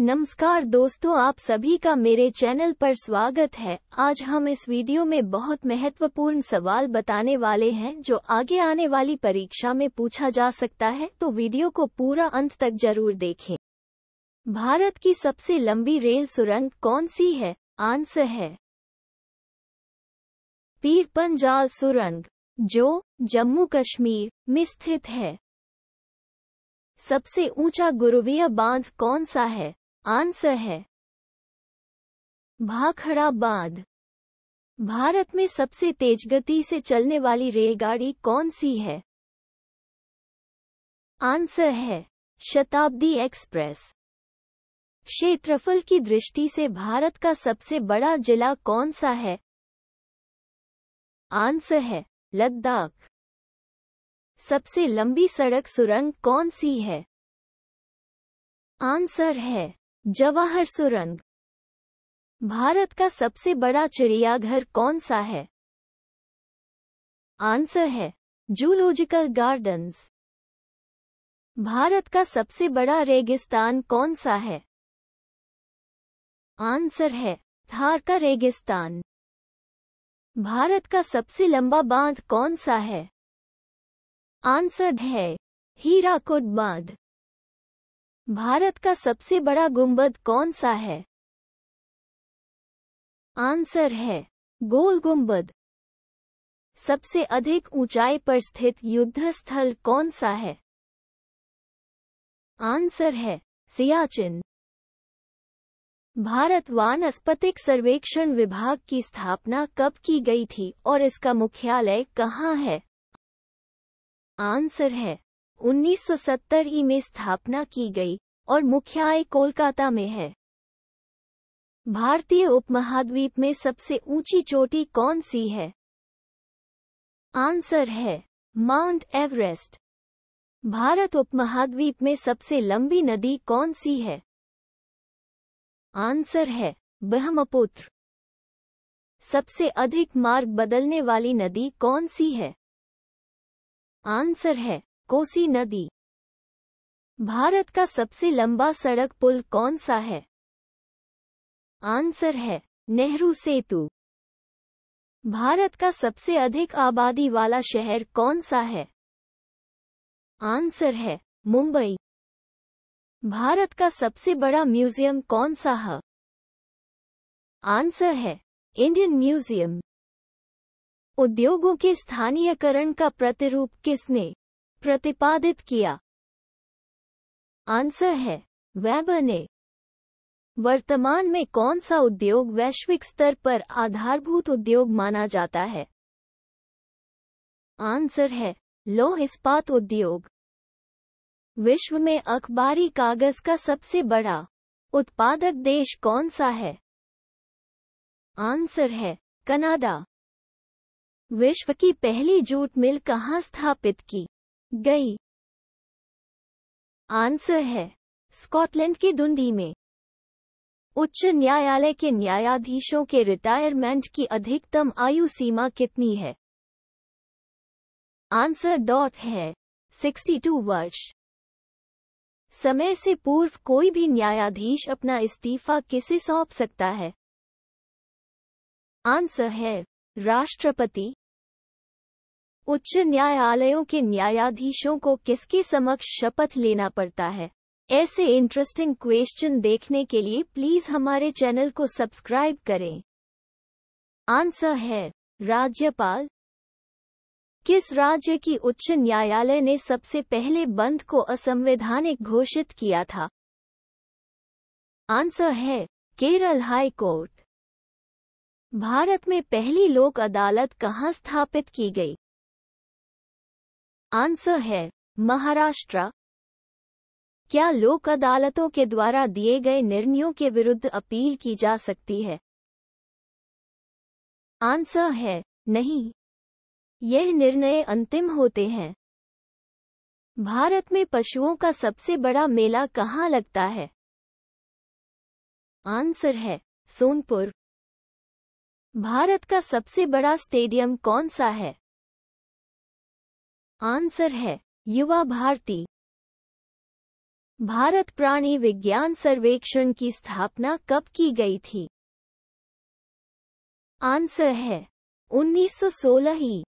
नमस्कार दोस्तों आप सभी का मेरे चैनल पर स्वागत है आज हम इस वीडियो में बहुत महत्वपूर्ण सवाल बताने वाले हैं जो आगे आने वाली परीक्षा में पूछा जा सकता है तो वीडियो को पूरा अंत तक जरूर देखें भारत की सबसे लंबी रेल सुरंग कौन सी है आंसर है पीर पंजाल सुरंग जो जम्मू कश्मीर में स्थित है सबसे ऊंचा गुरुवीय बांध कौन सा है आंसर है भाखड़ा बांध भारत में सबसे तेज गति से चलने वाली रेलगाड़ी कौन सी है आंसर है शताब्दी एक्सप्रेस क्षेत्रफल की दृष्टि से भारत का सबसे बड़ा जिला कौन सा है आंसर है लद्दाख सबसे लंबी सड़क सुरंग कौन सी है आंसर है जवाहर सुरंग भारत का सबसे बड़ा चिड़ियाघर कौन सा है आंसर है जूलॉजिकल गार्डन्स भारत का सबसे बड़ा रेगिस्तान कौन सा है आंसर है थार का रेगिस्तान भारत का सबसे लंबा बांध कौन सा है आंसर है हीराकुट बांध भारत का सबसे बड़ा गुंबद कौन सा है आंसर है गोल गुंबद सबसे अधिक ऊंचाई पर स्थित युद्ध स्थल कौन सा है आंसर है सियाचिन भारत वानस्पतिक सर्वेक्षण विभाग की स्थापना कब की गई थी और इसका मुख्यालय कहाँ है आंसर है 1970 ई में स्थापना की गई और मुख्यालय कोलकाता में है भारतीय उपमहाद्वीप में सबसे ऊंची चोटी कौन सी है आंसर है माउंट एवरेस्ट भारत उपमहाद्वीप में सबसे लंबी नदी कौन सी है आंसर है ब्रह्मपुत्र सबसे अधिक मार्ग बदलने वाली नदी कौन सी है आंसर है कोसी नदी भारत का सबसे लंबा सड़क पुल कौन सा है आंसर है नेहरू सेतु भारत का सबसे अधिक आबादी वाला शहर कौन सा है आंसर है मुंबई भारत का सबसे बड़ा म्यूजियम कौन सा है आंसर है इंडियन म्यूजियम उद्योगों के स्थानीयकरण का प्रतिरूप किसने प्रतिपादित किया आंसर है वेबर ने वर्तमान में कौन सा उद्योग वैश्विक स्तर पर आधारभूत उद्योग माना जाता है आंसर है लौह इस्पात उद्योग विश्व में अखबारी कागज का सबसे बड़ा उत्पादक देश कौन सा है आंसर है कनाडा विश्व की पहली जूट मिल कहाँ स्थापित की गई आंसर है स्कॉटलैंड के डुंडी में उच्च न्यायालय के न्यायाधीशों के रिटायरमेंट की अधिकतम आयु सीमा कितनी है आंसर डॉट है 62 वर्ष समय से पूर्व कोई भी न्यायाधीश अपना इस्तीफा किसे सौंप सकता है आंसर है राष्ट्रपति उच्च न्यायालयों के न्यायाधीशों को किसके समक्ष शपथ लेना पड़ता है ऐसे इंटरेस्टिंग क्वेश्चन देखने के लिए प्लीज हमारे चैनल को सब्सक्राइब करें आंसर है राज्यपाल किस राज्य की उच्च न्यायालय ने सबसे पहले बंद को असंवैधानिक घोषित किया था आंसर है केरल हाई कोर्ट भारत में पहली लोक अदालत कहाँ स्थापित की गई आंसर है महाराष्ट्र क्या लोक अदालतों के द्वारा दिए गए निर्णयों के विरुद्ध अपील की जा सकती है आंसर है नहीं यह निर्णय अंतिम होते हैं भारत में पशुओं का सबसे बड़ा मेला कहाँ लगता है आंसर है सोनपुर भारत का सबसे बड़ा स्टेडियम कौन सा है आंसर है युवा भारती भारत प्राणी विज्ञान सर्वेक्षण की स्थापना कब की गई थी आंसर है 1916 ही